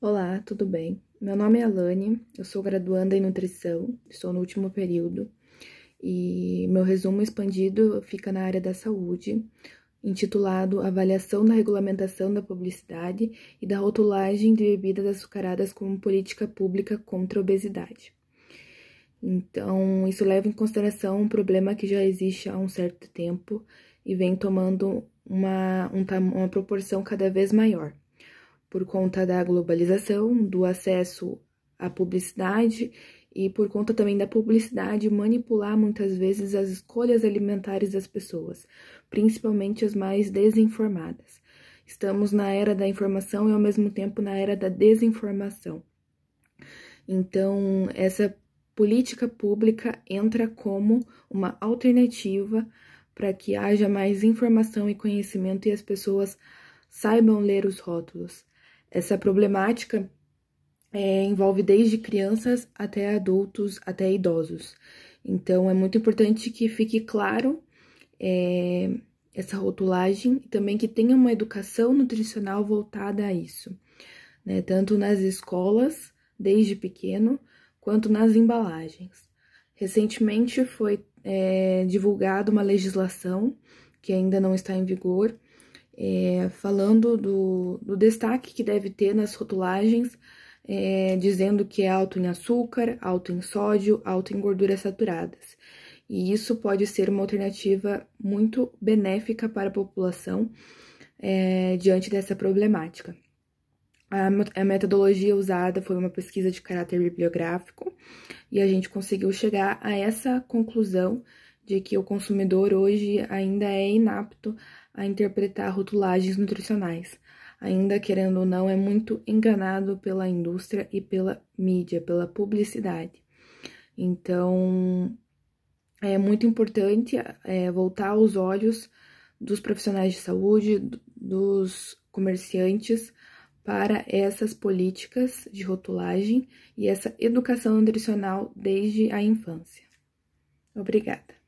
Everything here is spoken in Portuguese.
Olá, tudo bem? Meu nome é Alane, eu sou graduanda em nutrição, estou no último período e meu resumo expandido fica na área da saúde, intitulado Avaliação da Regulamentação da Publicidade e da Rotulagem de Bebidas Açucaradas como Política Pública contra a Obesidade. Então, isso leva em consideração um problema que já existe há um certo tempo e vem tomando uma, um, uma proporção cada vez maior por conta da globalização, do acesso à publicidade e por conta também da publicidade manipular muitas vezes as escolhas alimentares das pessoas, principalmente as mais desinformadas. Estamos na era da informação e ao mesmo tempo na era da desinformação. Então, essa política pública entra como uma alternativa para que haja mais informação e conhecimento e as pessoas saibam ler os rótulos. Essa problemática é, envolve desde crianças até adultos, até idosos. Então, é muito importante que fique claro é, essa rotulagem e também que tenha uma educação nutricional voltada a isso, né? tanto nas escolas, desde pequeno, quanto nas embalagens. Recentemente foi é, divulgada uma legislação que ainda não está em vigor, é, falando do, do, destaque que deve ter nas rotulagens, é, dizendo que é alto em açúcar, alto em sódio, alto em gorduras saturadas. E isso pode ser uma alternativa muito benéfica para a população é, diante dessa problemática. A, a metodologia usada foi uma pesquisa de caráter bibliográfico e a gente conseguiu chegar a essa conclusão de que o consumidor hoje ainda é inapto a interpretar rotulagens nutricionais. Ainda querendo ou não, é muito enganado pela indústria e pela mídia, pela publicidade. Então, é muito importante é, voltar aos olhos dos profissionais de saúde, dos comerciantes, para essas políticas de rotulagem e essa educação nutricional desde a infância. Obrigada.